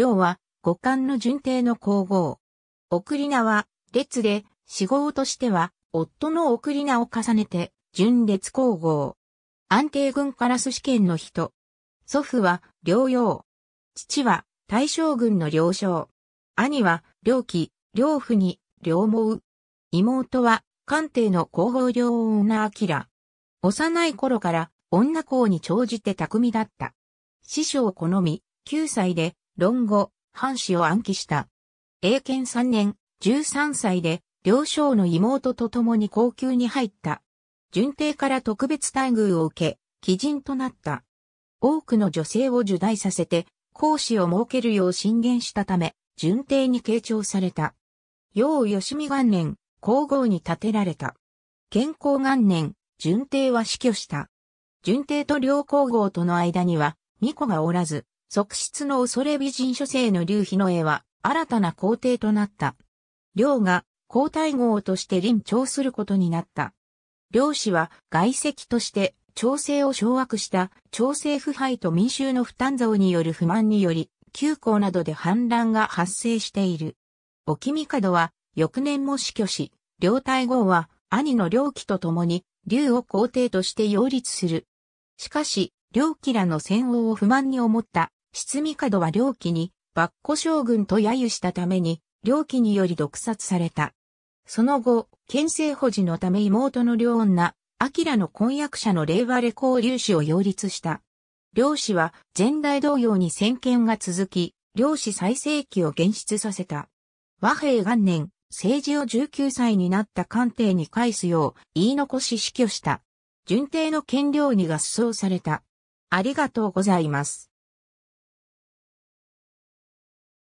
領は五冠の順帝の皇后。送り名は、列で、死号としては、夫の送り名を重ねて、順列皇后。安定軍から寿司県の人。祖父は、領養。父は、大将軍の領将。兄は、両旗、両府に、思毛。妹は、官邸の皇后両女明。幼い頃から、女校に長じて巧みだった。師匠を好み、9歳で、論語、藩士を暗記した。英検3年、13歳で、両将の妹と共に高級に入った。順帝から特別待遇を受け、貴人となった。多くの女性を受代させて、講師を設けるよう進言したため、順帝に傾聴された。要吉見元年、皇后に建てられた。健康元年、順帝は死去した。順帝と両皇后との間には、巫女がおらず、側室の恐れ美人書生の劉妃の絵は新たな皇帝となった。劉が皇太后として臨調することになった。両氏は外籍として朝政を掌握した朝政腐敗と民衆の負担増による不満により、旧校などで反乱が発生している。沖門は翌年も死去し、両太后は兄の両貴と共に劉を皇帝として擁立する。しかし、両貴らの戦王を不満に思った味門は良機に、幕庫将軍と揶揄したために、良機により毒殺された。その後、県政保持のため妹の両女、明の婚約者の令和レコーーシを擁立した。両氏は前代同様に先見が続き、両氏最盛期を現出させた。和平元年、政治を19歳になった官邸に返すよう言い残し死去した。順帝の権領に合奏された。ありがとうございます。